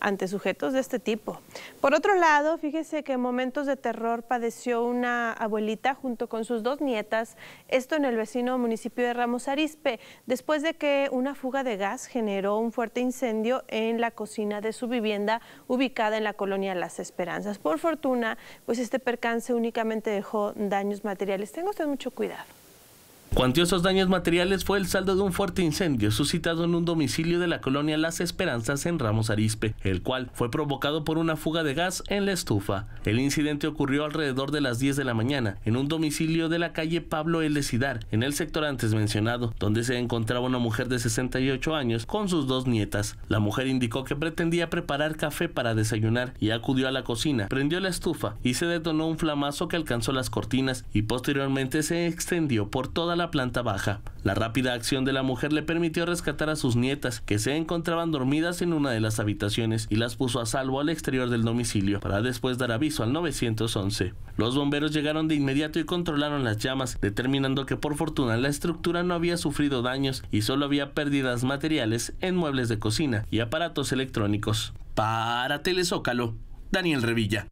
ante sujetos de este tipo. Por otro lado, fíjese que en momentos de terror padeció una abuelita junto con sus dos nietas, esto en el vecino municipio de Ramos Arispe, después de que una fuga de gas generó un fuerte incendio en la cocina de su vivienda ubicada en la colonia Las Esperanzas. Por fortuna, pues este percance únicamente dejó daños materiales. Tenga usted mucho cuidado. Cuantiosos daños materiales fue el saldo de un fuerte incendio suscitado en un domicilio de la colonia Las Esperanzas en Ramos Arispe, el cual fue provocado por una fuga de gas en la estufa. El incidente ocurrió alrededor de las 10 de la mañana en un domicilio de la calle Pablo L. Cidar, en el sector antes mencionado, donde se encontraba una mujer de 68 años con sus dos nietas. La mujer indicó que pretendía preparar café para desayunar y acudió a la cocina, prendió la estufa y se detonó un flamazo que alcanzó las cortinas y posteriormente se extendió por toda la la planta baja. La rápida acción de la mujer le permitió rescatar a sus nietas, que se encontraban dormidas en una de las habitaciones, y las puso a salvo al exterior del domicilio, para después dar aviso al 911. Los bomberos llegaron de inmediato y controlaron las llamas, determinando que por fortuna la estructura no había sufrido daños y solo había pérdidas materiales en muebles de cocina y aparatos electrónicos. Para Telezócalo, Daniel Revilla.